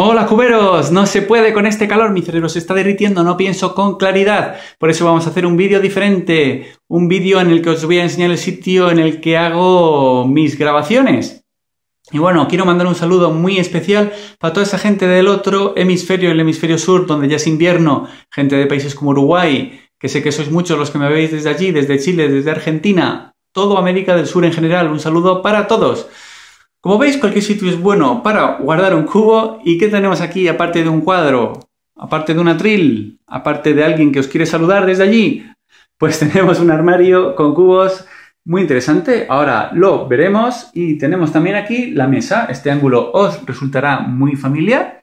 Hola cuberos, no se puede con este calor, mi cerebro se está derritiendo, no pienso con claridad. Por eso vamos a hacer un vídeo diferente, un vídeo en el que os voy a enseñar el sitio en el que hago mis grabaciones. Y bueno, quiero mandar un saludo muy especial para toda esa gente del otro hemisferio, el hemisferio sur, donde ya es invierno, gente de países como Uruguay, que sé que sois muchos los que me veis desde allí, desde Chile, desde Argentina, todo América del Sur en general. Un saludo para todos. Como veis, cualquier sitio es bueno para guardar un cubo. ¿Y qué tenemos aquí aparte de un cuadro? Aparte de un atril, aparte de alguien que os quiere saludar desde allí, pues tenemos un armario con cubos muy interesante. Ahora lo veremos y tenemos también aquí la mesa. Este ángulo os resultará muy familiar,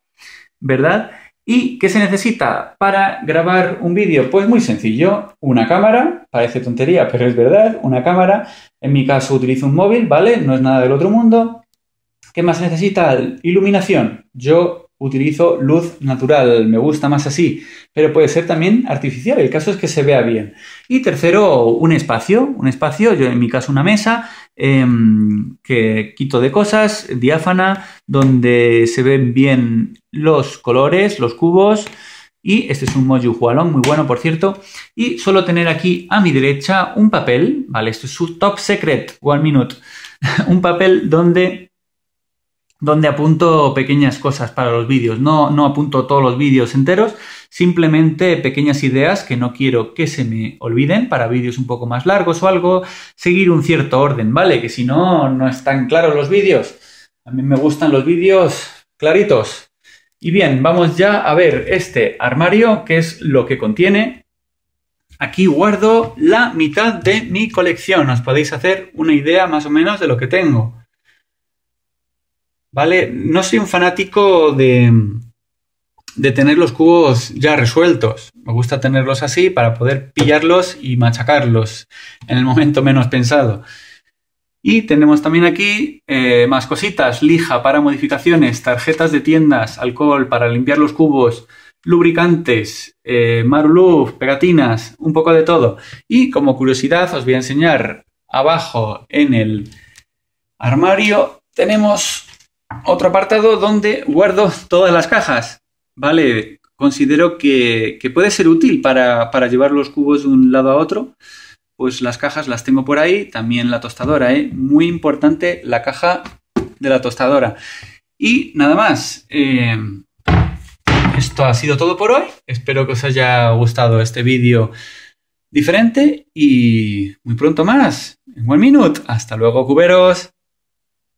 ¿verdad? ¿Y qué se necesita para grabar un vídeo? Pues muy sencillo, una cámara, parece tontería, pero es verdad, una cámara. En mi caso utilizo un móvil, ¿vale? No es nada del otro mundo. ¿Qué más necesita? Iluminación. Yo utilizo luz natural, me gusta más así, pero puede ser también artificial, el caso es que se vea bien. Y tercero, un espacio, un espacio, yo en mi caso una mesa em, que quito de cosas, diáfana, donde se ven bien los colores, los cubos. Y este es un Moju muy bueno por cierto. Y solo tener aquí a mi derecha un papel, ¿vale? Esto es su top secret, one minute. un papel donde donde apunto pequeñas cosas para los vídeos. No, no apunto todos los vídeos enteros, simplemente pequeñas ideas que no quiero que se me olviden para vídeos un poco más largos o algo. Seguir un cierto orden, ¿vale? Que si no, no están claros los vídeos. A mí me gustan los vídeos claritos. Y bien, vamos ya a ver este armario, que es lo que contiene. Aquí guardo la mitad de mi colección. Os podéis hacer una idea más o menos de lo que tengo. ¿Vale? No soy un fanático de, de tener los cubos ya resueltos. Me gusta tenerlos así para poder pillarlos y machacarlos en el momento menos pensado. Y tenemos también aquí eh, más cositas, lija para modificaciones, tarjetas de tiendas, alcohol para limpiar los cubos, lubricantes, eh, maruluf, pegatinas, un poco de todo. Y como curiosidad os voy a enseñar abajo en el armario tenemos otro apartado donde guardo todas las cajas, ¿vale? Considero que, puede ser útil para, llevar los cubos de un lado a otro. Pues las cajas las tengo por ahí, también la tostadora, ¿eh? Muy importante la caja de la tostadora. Y nada más. Eh, esto ha sido todo por hoy. Espero que os haya gustado este vídeo diferente y muy pronto más. En One Minute. Hasta luego, cuberos.